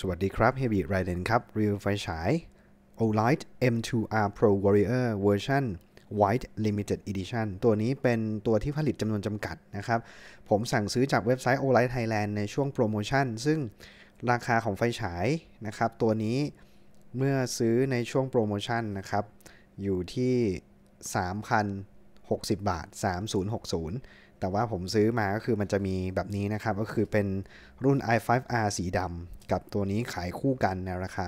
สวัสดีครับเฮบิไรเดนครับ รีวิวไฟฉาย Olight M2R Pro Warrior Version White Limited Edition ตัวนี้เป็นตัวที่ผลิตจำนวนจำกัดนะครับ ผมสั่งซื้อจากเว็บไซต์ Olight Thailand ในช่วงโปรโมชั่น ซึ่งราคาของไฟฉายนะครับ ตัวนี้เมื่อซื้อในช่วงโปรโมชั่นนะครับ อยู่ที่3,060บาท 3060แต่ว่าผมซื้อมาก็คือมันจะมีแบบนี้นะครับ ก็คือเป็นรุ่น i5R สีดำกับตัวนี้ขายคู่กันในราคา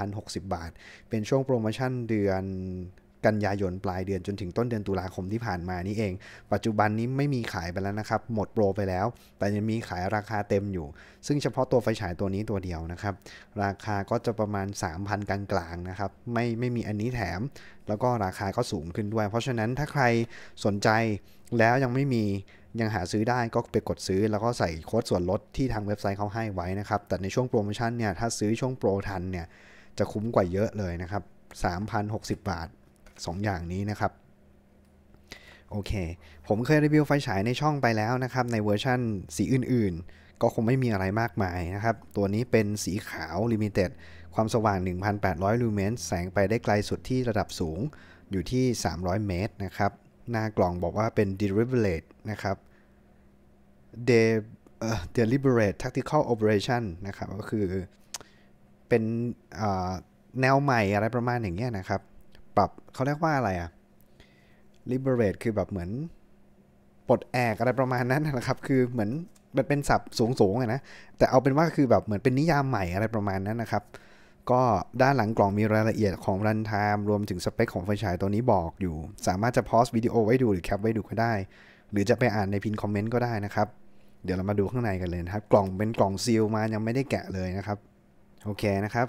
3,060 บาท เป็นช่วงโปรโมชั่นเดือนกันยายนปลายเดือนจนถึงต้นเดือนตุลาคมที่ผ่านมานี้เอง ปัจจุบันนี้ไม่มีขายไปแล้วนะครับ หมดโปรไปแล้ว แต่ยังมีขายราคาเต็มอยู่ ซึ่งเฉพาะตัวไฟฉายตัวนี้ตัวเดียวนะครับ ราคาก็จะประมาณ 3,000กลางๆนะครับ ไม่ไม่มีอันนี้แถม แล้วก็ราคาก็สูงขึ้นด้วย เพราะฉะนั้นถ้าใครสนใจแล้วยังไม่มียังหาซื้อได้ก็ไปกดซื้อแล้วก็ใส่โค้ดส่วนลดที่ทางเว็บไซต์เขาให้ไว้นะครับ แต่ในช่วงโปรโมชั่นเนี่ยถ้าซื้อช่วงโปรทันเนี่ยจะคุ้มกว่าเยอะเลยนะครับ3,060 บาท2ออย่างนี้นะครับ โอเค ผมเคยรีวิวไฟฉายในช่องไปแล้วนะครับ ในเวอร์ชั่นสีอื่นๆ ก็คงไม่มีอะไรมากมายนะครับ ตัวนี้เป็นสีขาวลิมิเต็ดความสว่าง 1,800ลูเมนแสงไปได้ไกลสุดที่ระดับสูงอยู่ที่ 300 เมตรนะครับหน้ากล่องบอกว่าเป็น deliberate นะครับ deliberate tactical operation นะครับก็คือเป็นแนวใหม่อะไรประมาณอย่างเงี้ยนะครับรับเขาเรียกว่าอะไรอะ liberate คือแบบเหมือน ปลดแอกอะไรประมาณนั้นนะครับ คือเหมือนมันเป็นศัพท์สูงๆงนะ แต่เอาเป็นว่าคือแบบเหมือนเป็นนิยามใหม่อะไรประมาณนั้นนะครับ ก็ด้านหลังกล่องมีรายละเอียดของรันไทม์รวมถึงสเปคของไฟฉายตัวนี้บอกอยู่ สามารถจะพอสวิดีโอไว้ดูหรือแคปไว้ดูก็ได้ หรือจะไปอ่านในพินคอมเมนต์ก็ได้นะครับ เดี๋ยวเรามาดูข้างในกันเลยครับ กล่องเป็นกล่องซีลมายังไม่ได้แกะเลยนะครับ โอเคนะครับ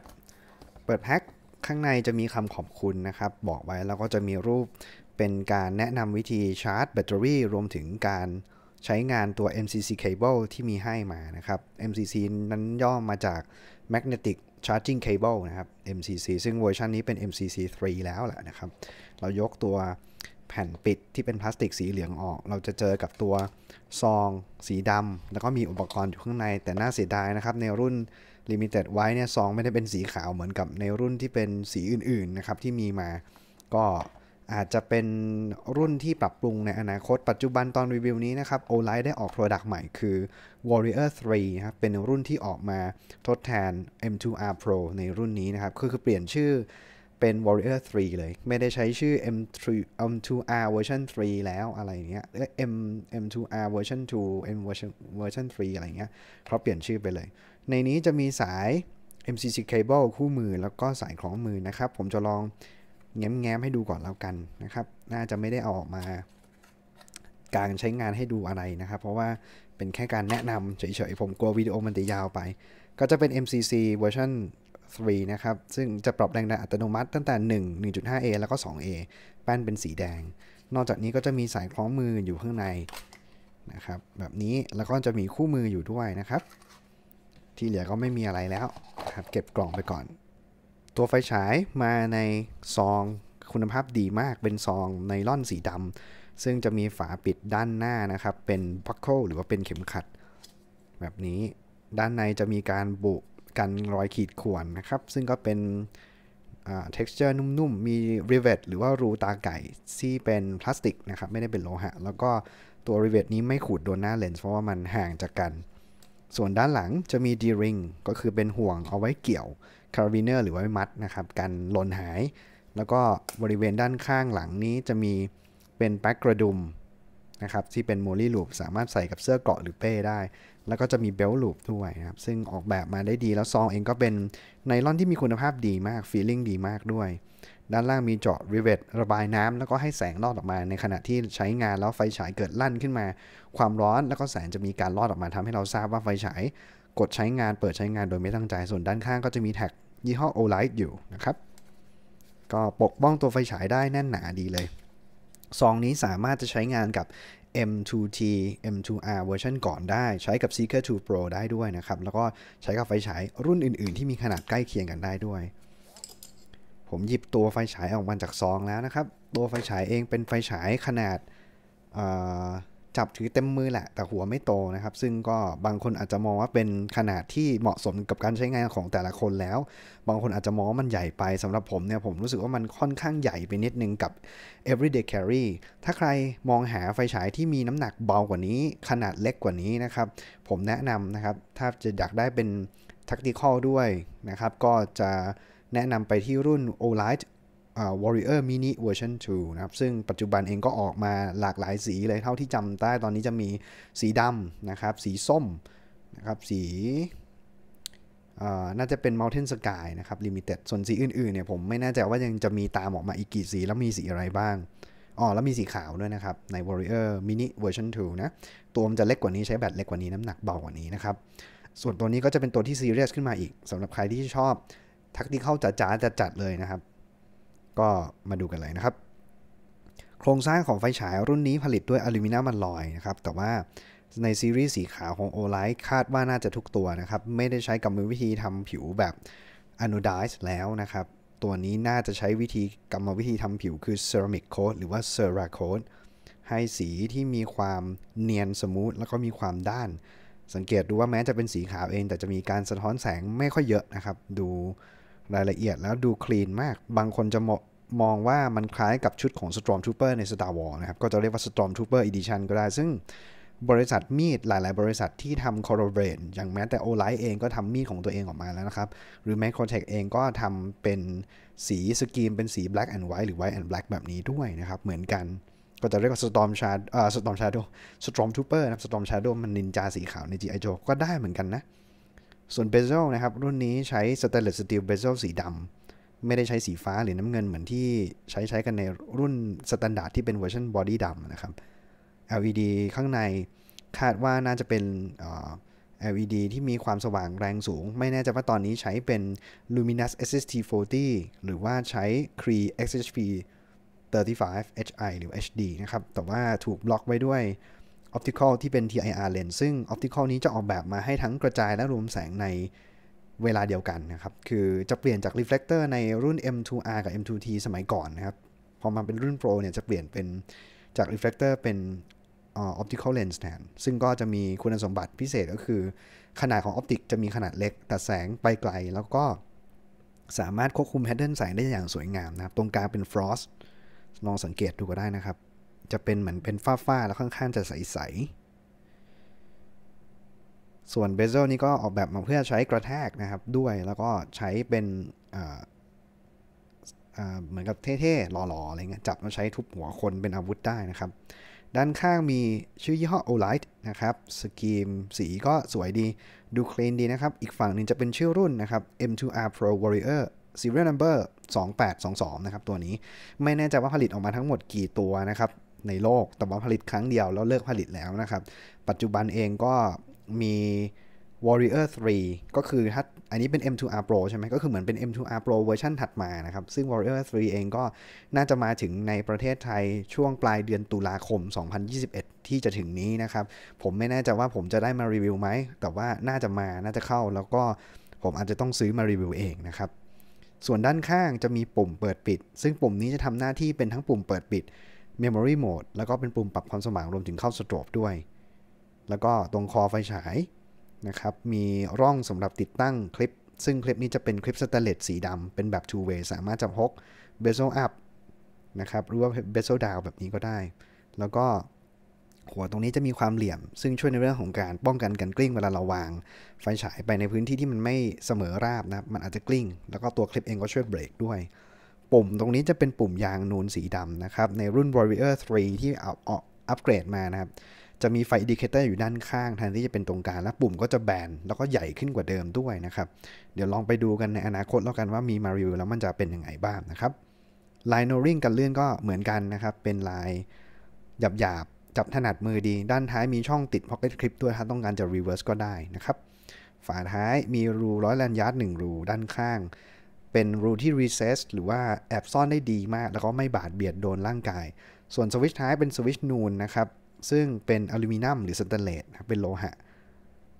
เปิดแพ็คข้างในจะมีคำขอบคุณนะครับบอกไว้ แล้วก็จะมีรูปเป็นการแนะนำวิธีชาร์จแบตเตอรี่ รวมถึงการใช้งานตัว MCC cable ที่มีให้มานะครับ MCC นั้นย่อมาจาก magnetic charging cable นะครับ MCC ซึ่งเวอร์ชันนี้เป็น MCC 3 แล้วแหละนะครับ เรายกตัวแผ่นปิดที่เป็นพลาสติกสีเหลืองออก เราจะเจอกับตัวซองสีดำแล้วก็มีอุปกรณ์อยู่ข้างในแต่น่าเสียดายนะครับในรุ่นลิมิเต็ดไว้เนี่ยซองไม่ได้เป็นสีขาวเหมือนกับในรุ่นที่เป็นสีอื่นๆนะครับที่มีมา ก็อาจจะเป็นรุ่นที่ปรับปรุงในอนาคตปัจจุบันตอนรีวิวนี้นะครับโอไลท์ได้ออกโปรดักต์ใหม่คือ Warrior 3นะครับเป็นรุ่นที่ออกมาทดแทน M2R Pro ในรุ่นนี้นะครับือคือเปลี่ยนชื่อเป็น Warrior 3 เลยไม่ได้ใช้ชื่อ M3 M2R version 3 แล้วอะไรเงี้ย M M2R version 2 M version version 3 อะไรเงี้ยเขาเปลี่ยนชื่อไปเลย ในนี้จะมีสาย MCC cable คู่มือแล้วก็สายคล้องมือนะครับ ผมจะลองแง้มๆ ให้ดูก่อนแล้วกันนะครับ น่าจะไม่ได้เอาออกมาการใช้งานให้ดูอะไรนะครับ เพราะว่าเป็นแค่การแนะนำเฉยๆ ผมกลัววิดีโอมันจะยาวไป ก็จะเป็น MCC version 3นะครับซึ่งจะปรับแรงดันอัตโนมัติตั้งแต่1 1.5A แล้วก็ 2A แป้นเป็นสีแดง นอกจากนี้ก็จะมีสายคล้องมืออยู่ข้างใน นะครับ แบบนี้แล้วก็จะมีคู่มืออยู่ด้วยนะครับ ที่เหลือก็ไม่มีอะไรแล้วครับเก็บกล่องไปก่อน ตัวไฟฉายมาในซอง คุณภาพดีมากเป็นซองไนล่อนสีดำซึ่งจะมีฝาปิดด้านหน้านะครับ เป็นพัคโคหรือว่าเป็นเข็มขัด แบบนี้ด้านในจะมีการบุกันรอยขีดข่วนนะครับ ซึ่งก็เป็น texture นุ่มๆ มี rivet หรือว่ารูตาไก่ ที่เป็นพลาสติกนะครับไม่ได้เป็นโลหะ แล้วก็ตัว rivet นี้ไม่ขูดโดนหน้าเลนส์ เพราะว่ามันห่างจากกัน ส่วนด้านหลังจะมี d-ring ก็คือเป็นห่วงเอาไว้เกี่ยว carabiner หรือไว้มัด นะครับ กันหล่นหาย แล้วก็บริเวณด้านข้างหลังนี้จะมีเป็นแป็กกระดุมนะครับที่เป็นโมลี่ลูปสามารถใส่กับเสื้อเกราะหรือเป้ได้แล้วก็จะมีเบลลูปด้วยนะครับซึ่งออกแบบมาได้ดีแล้วซองเองก็เป็นไนล่อนที่มีคุณภาพดีมากฟีลิ่งดีมากด้วย ด้านล่างมีเจาะริเวตระบายน้ำ แล้วก็ให้แสงลอดออกมาในขณะที่ใช้งานแล้วไฟฉายเกิดลั่นขึ้นมา ความร้อนแล้วก็แสงจะมีการลอดออกมาทำให้เราทราบว่าไฟฉาย กดใช้งานเปิดใช้งานโดยไม่ตั้งใจ ส่วนด้านข้างก็จะมีแท็กยี่ห้อโอไลท์อยู่นะครับ ก็ปกป้องตัวไฟฉายได้แน่นหนาดีเลยซองนี้สามารถจะใช้งานกับ M2T M2R เวอร์ชันก่อนได้ ใช้กับ Seeker 2 Pro ได้ด้วยนะครับ แล้วก็ใช้กับไฟฉายรุ่นอื่น ๆ ที่มีขนาดใกล้เคียงกันได้ด้วย ผมหยิบตัวไฟฉายออกมาจากซองแล้วนะครับ ตัวไฟฉายเองเป็นไฟฉายขนาดจับถือเต็มมือแหละแต่หัวไม่โตนะครับ ซึ่งก็บางคนอาจจะมองว่าเป็นขนาดที่เหมาะสมกับการใช้งานของแต่ละคนแล้ว บางคนอาจจะมองมันใหญ่ไปสำหรับผมเนี่ยผมรู้สึกว่ามันค่อนข้างใหญ่ไปนิดนึงกับ everyday carry ถ้าใครมองหาไฟฉายที่มีน้ำหนักเบากว่านี้ ขนาดเล็กกว่านี้นะครับ ผมแนะนำนะครับ ถ้าจะอยากได้เป็นทัคติคอลด้วยนะครับก็จะแนะนำไปที่รุ่น o l i g h t ว w รอ r i o r m i ิ i v e r s i o น2นะครับ ซึ่งปัจจุบันเองก็ออกมาหลากหลายสีเลยเท่าที่จำได้ตอนนี้จะมีสีดำนะครับ สีส้มนะครับ สีน่าจะเป็น Mountain Sky นะครับ Limited ส่วนสีอื่นๆเนี่ย ผมไม่แน่ใจว่ายังจะมีตามออกมาอีกกี่สีแล้วมีสีอะไรบ้าง อ๋อ แล้วมีสีขาวด้วยนะครับใน Warrior Mini Version 2 นะ ตัวมันจะเล็กกว่านี้ใช้แบตเล็กกว่านี้น้ำหนักเบากว่านี้นะครับส่วนตัวนี้ก็จะเป็นตัวที่ซีเรียสขึ้นมาอีกสำหรับใครที่ชอบทักที่เข้าจ๋าจะจัดเลยนะครับก็มาดูกันเลยนะครับ โครงสร้างของไฟฉายรุ่นนี้ผลิตด้วยอลูมิเนียมอลลอยนะครับ แต่ว่าในซีรีส์สีขาวของโอไลท์คาดว่าน่าจะทุกตัวนะครับ ไม่ได้ใช้กรรมวิธีทำผิวแบบอนูดายส์แล้วนะครับ ตัวนี้น่าจะใช้วิธีกรรมวิธีทำผิวคือเซรามิกโคตหรือว่าเซราโคตให้สีที่มีความเนียนสมูท แล้วก็มีความด้าน สังเกตดูว่าแม้จะเป็นสีขาวเอง แต่จะมีการสะท้อนแสงไม่ค่อยเยอะนะครับ ดูรายละเอียดแล้วดูคลีนมาก บางคนจะมองว่ามันคล้ายกับชุดของ Stormtrooper ใน Star Wars นะครับ ก็จะเรียกว่า Stormtrooper Edition ก็ได้ ซึ่งบริษัทมีดหลาย ๆ บริษัทที่ทำ c o ร์เ b o r a t e อย่างแม้แต่ o l i เองก็ทำมีดของตัวเองออกมาแล้วนะครับ หรือแม้ c o n t ท c เองก็ทำเป็นสีสกรีมเป็นสี black and white หรือ white and black แบบนี้ด้วยนะครับ เหมือนกัน ก็จะเรียกว่า Storm Shadow อ่า Storm Shadow Storm Trooper นะครอม Storm Shadow มันนินจาสีขาวใน G.I. Joe ก็ได้เหมือนกันนะส่วนเบเซลนะครับ รุ่นนี้ใช้สเตนเลสสตีลเบเซลสีดำไม่ได้ใช้สีฟ้าหรือน้ำเงินเหมือนที่ใช้ใช้กันในรุ่นสแตนดาร์ดที่เป็นเวอร์ชันบอดี้ดำนะครับ LED ข้างในคาดว่าน่าจะเป็น LED ที่มีความสว่างแรงสูง ไม่แน่ใจว่าตอนนี้ใช้เป็น Luminous SST40 หรือว่าใช้ Cree XHP 35 HI หรือ HD นะครับ แต่ว่าถูกบล็อกไว้ด้วย Optical ที่เป็น TIR lens ซึ่ง Optical นี้จะออกแบบมาให้ทั้งกระจายและรวมแสงในเวลาเดียวกันนะครับ คือจะเปลี่ยนจาก Reflector ในรุ่น M2R กับ M2T สมัยก่อนนะครับ พอมาเป็นรุ่น Pro เนี่ยจะเปลี่ยนเป็นจาก Reflector เป็น Optical lens แทน ซึ่งก็จะมีคุณสมบัติพิเศษก็คือ ขนาดของออปติกจะมีขนาดเล็กแต่แสงไปไกล แล้วก็สามารถควบคุมแพทเทิร์นแสงได้อย่างสวยงามนะครับ ตรงกลางเป็นฟรอสลองสังเกตดูก็ได้นะครับจะเป็นเหมือนเป็นฝ้า ๆ แล้วค่อนข้างจะใส ๆ ส่วนเบเซลนี้ก็ออกแบบมาเพื่อใช้กระแทกนะครับด้วยแล้วก็ใช้เป็น เหมือนกับเท่ๆ หล่อๆ อะไรเงี้ยจับมาใช้ทุบหัวคนเป็นอาวุธได้นะครับ ด้านข้างมีชื่อยี่ห้อโอไลท์นะครับ สกีมสีก็สวยดีดูคลีนดีนะครับ อีกฝั่งหนึ่งจะเป็นชื่อรุ่นนะครับ M2R Pro Warrior serial number 2822นะครับตัวนี้ไม่แน่ใจว่าผลิตออกมาทั้งหมดกี่ตัวนะครับในโลก แต่ว่าผลิตครั้งเดียวแล้วเลิกผลิตแล้วนะครับ ปัจจุบันเองก็มี Warrior 3 ก็คือถ้าอันนี้เป็น M2R Pro ใช่ไหม ก็คือเหมือนเป็น M2R Pro เวอร์ชันถัดมานะครับ ซึ่ง Warrior 3 เองก็น่าจะมาถึงในประเทศไทยช่วงปลายเดือนตุลาคม 2021 ที่จะถึงนี้นะครับ ผมไม่แน่ใจว่าผมจะได้มารีวิวไหม แต่ว่าน่าจะมาน่าจะเข้าแล้วก็ผมอาจจะต้องซื้อมารีวิวเองนะครับ ส่วนด้านข้างจะมีปุ่มเปิดปิด ซึ่งปุ่มนี้จะทำหน้าที่เป็นทั้งปุ่มเปิดปิด Memory Mode แล้วก็เป็นปุ่มปรับความสว่างรวมถึงเข้าสโตรบด้วย แล้วก็ตรงคอไฟฉายนะครับมีร่องสำหรับติดตั้งคลิป ซึ่งคลิปนี้จะเป็นคลิปสแตนเลสสีดำเป็นแบบ two way สามารถจับฮก bezel up นะครับหรือว่า bezel down แบบนี้ก็ได้ แล้วก็หัวตรงนี้จะมีความเหลี่ยม ซึ่งช่วยในเรื่องของการป้องกันการกลิ้งเวลาเราวาง ไฟฉายไปในพื้นที่ที่มันไม่เสมอราบนะมันอาจจะกลิ้งแล้วก็ตัวคลิปเองก็ช่วยเบรกด้วยปุ่มตรงนี้จะเป็นปุ่มยางนูนสีดำนะครับในรุ่น Warrior 3 ที่เอาเอาอัปเกรดมานะครับจะมีไฟอินดิเคเตอร์อยู่ด้านข้างแทนที่จะเป็นตรงกลางและปุ่มก็จะแบนแล้วก็ใหญ่ขึ้นกว่าเดิมด้วยนะครับ เดี๋ยวลองไปดูกันในอนาคตแล้วกันว่ามีมารีวิวแล้วมันจะเป็นยังไงบ้างนะครับลายโนริงกันเลื่อนก็เหมือนกันนะครับเป็นลายหยาบหยาบจับถนัดมือดี ด้านท้ายมีช่องติดพ็อกเก็ตคลิปด้วยถ้าต้องการจะรีเวิร์สก็ได้นะครับฝาท้ายมีรูร้อยแลนยาร์ดหนึ่งรู ด้านข้างเป็นรูที่ recess หรือว่า แอบซ่อนได้ดีมาก แล้วก็ไม่บาดเบียดโดนร่างกาย ส่วนสวิชท้ายเป็นสวิชนูนนะครับ ซึ่งเป็นอลูมิเนียมหรือสแตนเลสเป็นโลหะ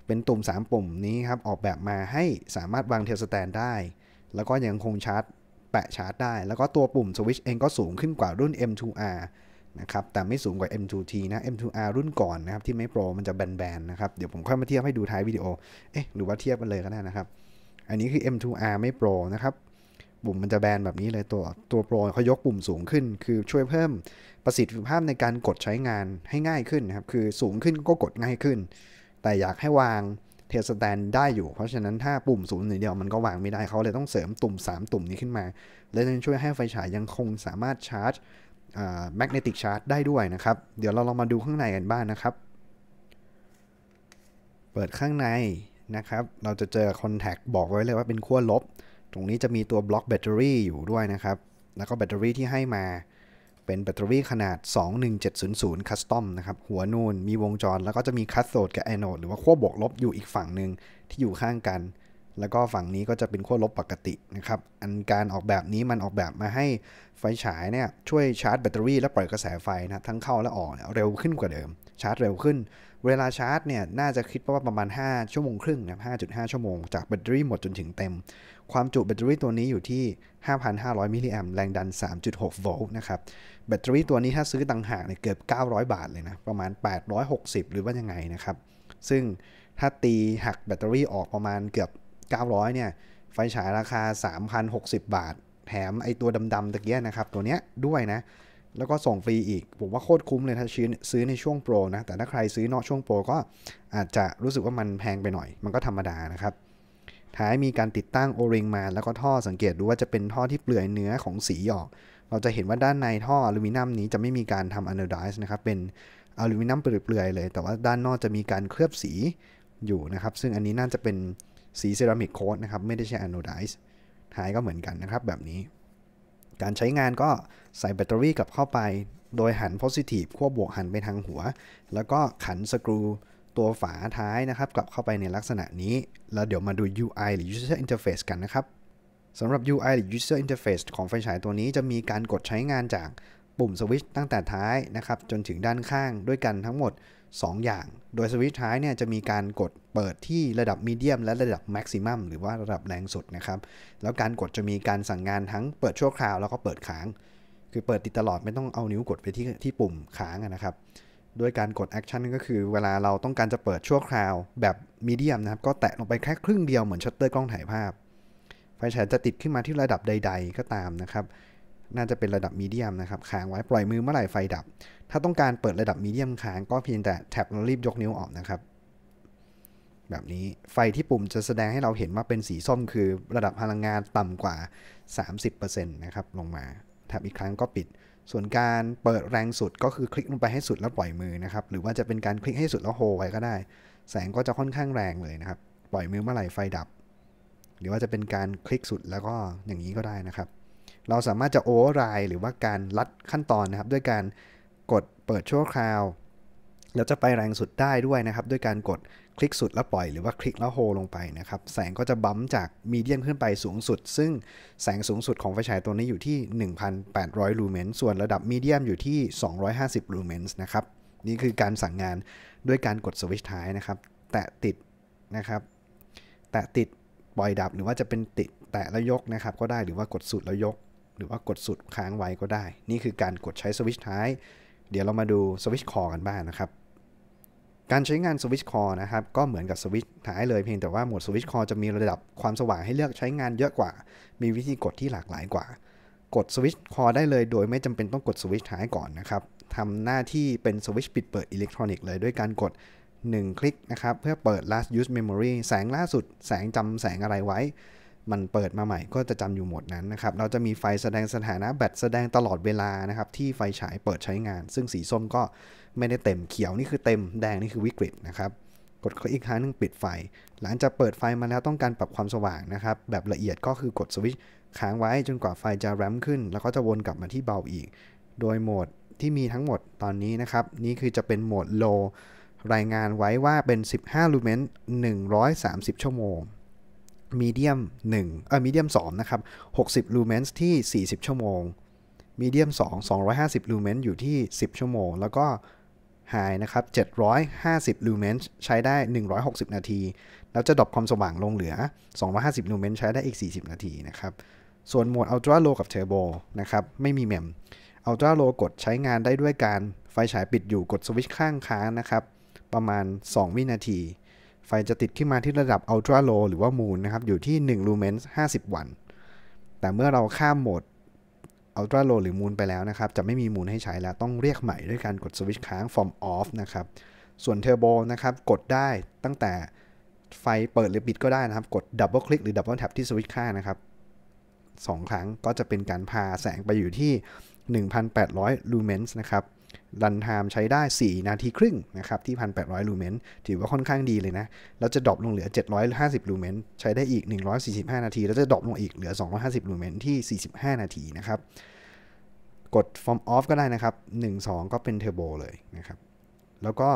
เป็นตุ่ม 3 ปุ่มนี้ครับ ออกแบบมาให้สามารถวางเทลสแตนได้ แล้วก็ยังคงชาร์จ แปะชาร์จได้ แล้วก็ตัวปุ่มสวิชเองก็สูงขึ้นกว่ารุ่น M2R นะครับ แต่ไม่สูงกว่า M2T นะ M2R รุ่นก่อนนะครับที่ไม่โปรมันจะแบนๆนะครับเดี๋ยวผมค่อยมาเทียบให้ดูท้ายวิดีโอเอ๊ะหรือว่าเทียบกันเลยก็ได้นะครับอันนี้คือ M2R ไม่โปรนะครับ ปุ่มมันจะแบนแบบนี้เลยตัวตัวโปรเขายกปุ่มสูงขึ้น คือช่วยเพิ่มประสิทธิภาพในการกดใช้งานให้ง่ายขึ้นนะครับ คือสูงขึ้นก็กดง่ายขึ้น แต่อยากให้วางเทสแตนได้อยู่ เพราะฉะนั้นถ้าปุ่มสูงหนึ่งเดียวมันก็วางไม่ได้เขาเลยต้องเสริมตุ่ม 3 ตุ่มนี้ขึ้นมา และังช่วยให้ไฟฉายยังคงสามารถชาร์จแมกเนติกชาร์จได้ด้วยนะครับ เดี๋ยวเราลองมาดูข้างในกันบ้างนะครับ เปิดข้างในนะครับเราจะเจอคอนแทคบอกไว้เลยว่า เป็นขั้วลบ ตรงนี้จะมีตัวบล็อกแบตเตอรี่อยู่ด้วยนะครับ แล้วก็แบตเตอรี่ที่ให้มาเป็นแบตเตอรี่ขนาด 21700คัสตอมนะครับหัวนูนมีวงจร แล้วก็จะมีคัสโซดกับแอนโอดหรือว่าขั้วบวกลบอยู่อีกฝั่งหนึ่ง ที่อยู่ข้างกัน แล้วก็ฝั่งนี้ก็จะเป็นขั้วลบปกตินะครับ อันการออกแบบนี้มันออกแบบมาให้ไฟฉายเนี่ยช่วยชาร์จแบตเตอรี่และปล่อยกระแสไฟนะทั้งเข้าและออกเร็วขึ้นกว่าเดิมชาร์จเร็วขึ้นเวลาชาร์จเนี่ยน่าจะคิดว่าประมาณ 5 ชั่วโมงครึ่งนะ5.5 ชั่วโมง จากแบตเตอรี่หมดจนถึงเต็ม ความจุแบตเตอรี่ตัวนี้อยู่ที่ 5,500มิลลิแอมแรงดัน 3.6โวลต์นะครับแบตเตอรี่ตัวนี้ถ้าซื้อต่างหากเนี่ยเกือบ 900 บาทเลยนะประมาณ 860 หรือว่ายังไงนะครับซึ่งถ้าตีหักแบตเตอรี่ออกประมาณเกือบ 900เนี่ยไฟฉายราคา 3,060 บาท แถมไอตัวดำๆตะเกียนะครับตัวเนี้ยด้วยนะแล้วก็ส่งฟรีอีก ผมว่าโคตรคุ้มเลยถ้าชื้ซื้อในช่วงโปรนะ แต่ถ้าใครซื้อนอกช่วงโปรก็อาจจะรู้สึกว่ามันแพงไปหน่อย มันก็ธรรมดานะครับ ท้ายมีการติดตั้งโอริงมาแล้วก็ท่อสังเกตดูว่าจะเป็นท่อที่เปลือยเนื้อของสีหยอก เราจะเห็นว่าด้านในท่ออลูมิเนียมนี้จะไม่มีการทำอนูไดซ์นะครับ เป็นอลูมิเนียมเปลือยเลย แต่ว่าด้านนอกจะมีการเคลือบสีอยู่นะครับ ซึ่งอันนี้น่าจะเป็นสีเซรามิกโค้ดนะครับ ไม่ได้ใช้อนดไดซ์ ท้ายก็เหมือนกันนะครับแบบนี้การใช้งานก็ใส่แบตเตอรี่กลับเข้าไป โดยหัน positive ขั้วบวกหันไปทางหัว แล้วก็ขันสกรูตัวฝาท้ายนะครับกลับเข้าไปในลักษณะนี้ แล้วเดี๋ยวมาดู UI หรือ user interface กันนะครับสำหรับ UI หรือ user interface ของไฟฉายตัวนี้จะมีการกดใช้งานจากปุ่มสวิตช์ตั้งแต่ท้ายนะครับจนถึงด้านข้างด้วยกันทั้งหมด2 อย่าง โดยสวิตช์ท้ายเนี่ยจะมีการกดเปิดที่ระดับมีเดียม และระดับแม็กซิมัมหรือว่าระดับแรงสุดนะครับ แล้วการกดจะมีการสั่งงานทั้งเปิดชั่วคราวแล้วก็เปิดค้าง คือเปิดติดตลอดไม่ต้องเอานิ้วกดไปที่ที่ปุ่มค้างนะครับด้วยการกดแอคชั่นก็คือเวลาเราต้องการจะเปิดชั่วคราวแบบมีเดียมนะครับ ก็แตะลงไปแค่ครึ่งเดียวเหมือนชัตเตอร์กล้องถ่ายภาพ ไฟฉายจะติดขึ้นมาที่ระดับใด ๆ ก็ตามนะครับน่าจะเป็นระดับมีเดียมนะครับ ค้างไว้ปล่อยมือเมื่อไหร่ไฟดับ ถ้าต้องการเปิดระดับมีเดียมค้างก็เพียงแต่แท็บแล้วรีบยกนิ้วออกนะครับ แบบนี้ ไฟที่ปุ่มจะแสดงให้เราเห็นว่าเป็นสีส้ม คือระดับพลังงานต่ำกว่า 30%นะครับ ลงมา แท็บอีกครั้งก็ปิด ส่วนการเปิดแรงสุดก็คือคลิกลงไปให้สุดแล้วปล่อยมือนะครับ หรือว่าจะเป็นการคลิกให้สุดแล้วโฮไว้ก็ได้ แสงก็จะค่อนข้างแรงเลยนะครับ ปล่อยมือเมื่อไหร่ไฟดับ หรือว่าจะเป็นการคลิกสุดแล้วก็อย่างนี้ก็ได้นะครับเราสามารถจะโอเวอร์ไรหรือว่าการลัดขั้นตอนนะครับ ด้วยการกดเปิดชั่วคราวเราจะไปแรงสุดได้ด้วยนะครับ ด้วยการกดคลิกสุดแล้วปล่อยหรือว่าคลิกแล้วโฮลงไปนะครับ แสงก็จะบั๊มจากมีเดียมขึ้นไปสูงสุด ซึ่งแสงสูงสุดของไฟฉายตัวนี้อยู่ที่ 1,800 ลูเมนส่วนระดับมีเดียมอยู่ที่ 250 ลูเมนนะครับ นี่คือการสั่งงานด้วยการกดสวิตช์ท้ายนะครับแตะติดนะครับแตะติดปล่อยดับหรือว่าจะเป็นติดแตะแล้วยกนะครับก็ได้หรือว่ากดสุดแล้วยกหรือว่ากดสุดค้างไว้ก็ได้ นี่คือการกดใช้สวิตช์ท้าย เดี๋ยวเรามาดูสวิตช์คอกันบ้างนะครับ การใช้งานสวิตช์คอนะครับก็เหมือนกับสวิตช์ท้ายเลยเพียงแต่ว่าโหมดสวิตช์คอจะมีระดับความสว่างให้เลือกใช้งานเยอะกว่า มีวิธีกดที่หลากหลายกว่า กดสวิตช์คอได้เลย โดย ไม่จำเป็นต้องกดสวิตช์ท้ายก่อนนะครับทำหน้าที่เป็นสวิตช์ปิดเปิดอิเล็กทรอนิกส์เลยด้วยการกด 1 คลิกนะครับ เพื่อเปิด last use memory แสงล่าสุด แสงจำแสงอะไรไว้มันเปิดมาใหม่ก็จะจำอยู่หมดนั้นนะครับ เราจะมีไฟแสดงสถานะแบตแสดงตลอดเวลานะครับที่ไฟฉายเปิดใช้งาน ซึ่งสีส้มก็ไม่ได้เต็มเขียวนี่คือเต็มแดงนี่คือวิกฤตนะครับกดคลิกอีกครั้งนึงปิดไฟ หลังจากเปิดไฟมาแล้วต้องการปรับความสว่างนะครับแบบละเอียดก็คือกดสวิตช์ค้างไว้จนกว่าไฟจะแรมขึ้น แล้วก็จะวนกลับมาที่เบาอีก โดยโหมดที่มีทั้งหมดตอนนี้นะครับนี่คือจะเป็นโหมด low รายงานไว้ว่าเป็น15ลูเมน130 ชั่วโมงมีเดียม1เอ่อมีเดียม2นะครับ 60ลูเมนส์ที่ 40 ชั่วโมง มีเดียม 2 250ลูเมนส์อยู่ที่ 10 ชั่วโมง แล้วก็ไฮนะครับ750ลูเมนส์ใช้ได้ 160 นาที แล้วจะดรอปความสว่างลงเหลือ 250ลูเมนส์ใช้ได้อีก 40 นาทีนะครับ ส่วนโหมดัลตร้าโลกับเอร์โบนะครับ ไม่มีแมมัลตร้าโลกดใช้งานได้ด้วยการไฟฉายปิดอยู่กดสวิตช์ข้างค้างนะครับ ประมาณ 2 วินาทีไฟจะติดขึ้นมาที่ระดับ ultra low หรือว่ามูนนะครับอยู่ที่ 1 ลูเมนส์50 วัน แต่เมื่อเราข้ามโหมด ultra low หรือมูนไปแล้วนะครับ จะไม่มีมูนให้ใช้แล้วต้องเรียกใหม่ด้วยการกดสวิตช์ค้าง f r ์ m off นะครับ ส่วนเทอร์โบนะครับกดได้ตั้งแต่ไฟเปิดหรือปิดก็ได้นะครับ กด double click หรือ double tap ที่สวิตช์ค้างนะครับ 2 ครั้งก็จะเป็นการพาแสงไปอยู่ที่ 1,800 ลูเมนส์นะครับรันไทม์ใช้ได้ 4 นาทีครึ่งนะครับที่ 1,800ลูเมนถือว่าค่อนข้างดีเลยนะ แล้วจะดรอปลงเหลือ 750ลูเมนใช้ได้อีก 145 นาที แล้วจะดรอปลงอีกเหลือ 250ลูเมนที่ 45 นาทีนะครับ กด from off ก็ได้นะครับ 1 2 ก็เป็นเทอร์โบเลยนะครับ แล้วก็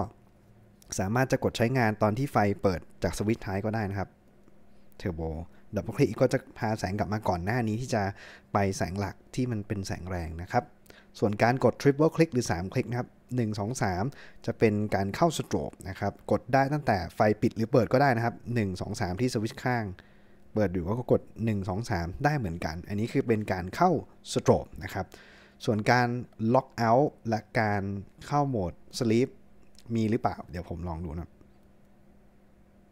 สามารถจะกดใช้งานตอนที่ไฟเปิดจากสวิตช์ท้ายก็ได้นะครับ เทอร์โบดับเบิลคลิกก็จะพาแสงกลับมาก่อนหน้านี้ที่จะไปแสงหลักที่มันเป็นแสงแรงนะครับส่วนการกด Triple Click หรือ 3 คลิกนะครับ1 2 3จะเป็นการเข้าสโตรบนะครับกดได้ตั้งแต่ไฟปิดหรือเปิดก็ได้นะครับ 1 2 3ที่สวิตช์ข้างเปิดอยู่ก็กด 1 2 3 ได้เหมือนกันอันนี้คือเป็นการเข้าสโตรบนะครับส่วนการล็อกเอาท์และการเข้าโหมดสลีปมีหรือเปล่า เดี๋ยวผมลองดูนะ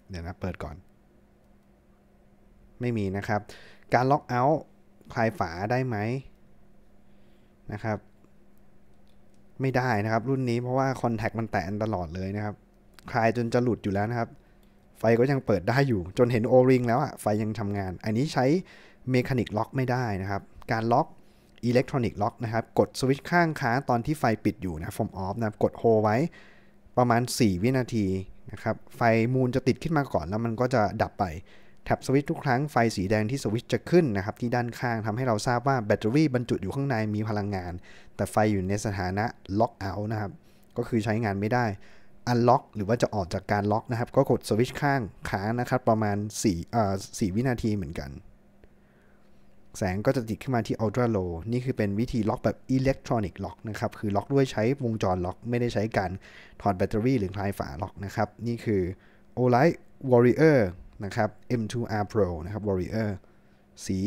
เดี๋ยวนะเปิดก่อน ไม่มีนะครับการล็อกเอาท์คลายฝาได้ไหมนะครับไม่ได้นะครับรุ่นนี้เพราะว่าคอนแทคมันแตนตลอดเลยนะครับ คลายจนจะหลุดอยู่แล้วนะครับ ไฟก็ยังเปิดได้อยู่ จนเห็นโอริงแล้วอะไฟยังทำงาน อันนี้ใช้เมคานิกล็อกไม่ได้นะครับ การล็อกอิเล็กทรอนิกล็อกนะครับกดสวิตช์ข้างค้างตอนที่ไฟปิดอยู่นะฟอมออฟนะกดโฮไว้ประมาณ 4 วินาทีนะครับไฟมูลจะติดขึ้นมาก่อนแล้วมันก็จะดับไปแท็บสวิตช์ทุกครั้ง ไฟสีแดงที่สวิตช์จะขึ้นนะครับ ที่ด้านข้างทำให้เราทราบว่าแบตเตอรี่บรรจุอยู่ข้างในมีพลังงาน แต่ไฟอยู่ในสถานะล็อกเอาท์นะครับ ก็คือใช้งานไม่ได้อันล็อกหรือว่าจะออกจากการล็อกนะครับ ก็กดสวิตช์ข้าง ค้างนะครับ ประมาณ4เอ่อ4วินาทีเหมือนกัน แสงก็จะติดขึ้นมาที่ ultra low นี่คือเป็นวิธีล็อกแบบอิเล็กทรอนิกส์ล็อกนะครับคือล็อกด้วยใช้วงจรล็อก ไม่ได้ใช้การถอดแบตเตอรี่ หรือคลายฝาล็อกนะครับนี่คือ o l i g h t warrior นะครับ M2R Pro นะครับ Warrior สี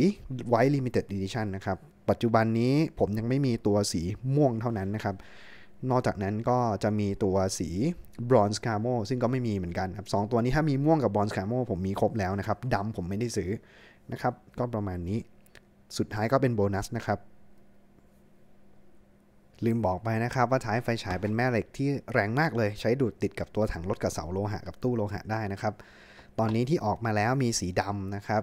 White Limited Edition นะครับ ปัจจุบันนี้ผมยังไม่มีตัวสีม่วงเท่านั้นนะครับ นอกจากนั้นก็จะมีตัวสี Bronze Camo ซึ่งก็ไม่มีเหมือนกันครับสตัวนี้ถ้ามีม่วงกับ Bronze Camo ผมมีครบแล้วนะครับดำผมไม่ได้ซื้อนะครับ ก็ประมาณนี้ สุดท้ายก็เป็นโบนัสนะครับ ลืมบอกไปนะครับว่าท้ายไฟฉายเป็นแม่เหล็กที่แรงมากเลยใช้ดูดติดกับตัวถังรถกับเสาโลหะ กับตู้โลหะได้นะครับตอนนี้ที่ออกมาแล้วมีสีดำนะครับ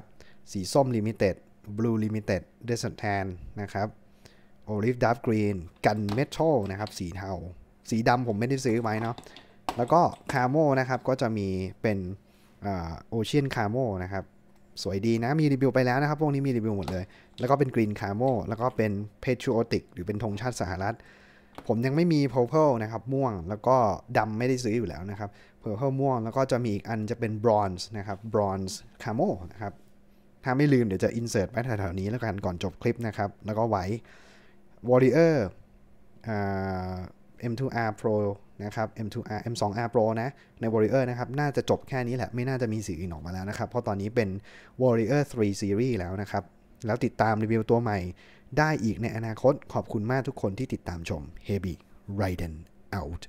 สีส้มลิมิเต็ดบลูลิมิเต็ดเดส r t แทนนะครับโอลิฟดับกรีนกันเมทัลนะครับ สีเทา สีดำผมไม่ได้ซื้อไว้เนาะ แล้วก็คาโมนะครับก็จะมีเป็นโอเชียนคาโมนะครับ สวยดีนะ มีรีวิวไปแล้วนะครับพวกนี้มีรีวิวหมดเลย แล้วก็เป็นกรีนคาโมแล้วก็เป็นเพทริโอติกหรือเป็นธงชาติสหรัฐผมยังไม่มี purple นะครับม่วงแล้วก็ดำไม่ได้ซื้ออยู่แล้วนะครับ purple ม่วงแล้วก็จะมีอีกอันจะเป็น bronze นะครับ bronze camo นะครับถ้าไม่ลืมเดี๋ยวจะ insert ไปแถวๆนี้แล้วกันก่อนจบคลิปนะครับ แล้วก็ไว้ warrior M2R Pro นะครับ M2R M2R Pro นะใน Warrior นะครับน่าจะจบแค่นี้แหละ ไม่น่าจะมีสีอื่นออกมาแล้วนะครับ เพราะตอนนี้เป็น Warrior 3 Series แล้วนะครับ แล้วติดตามรีวิวตัวใหม่ได้อีกในอนาคตขอบคุณมากทุกคนที่ติดตามชม h e b y r i d e n out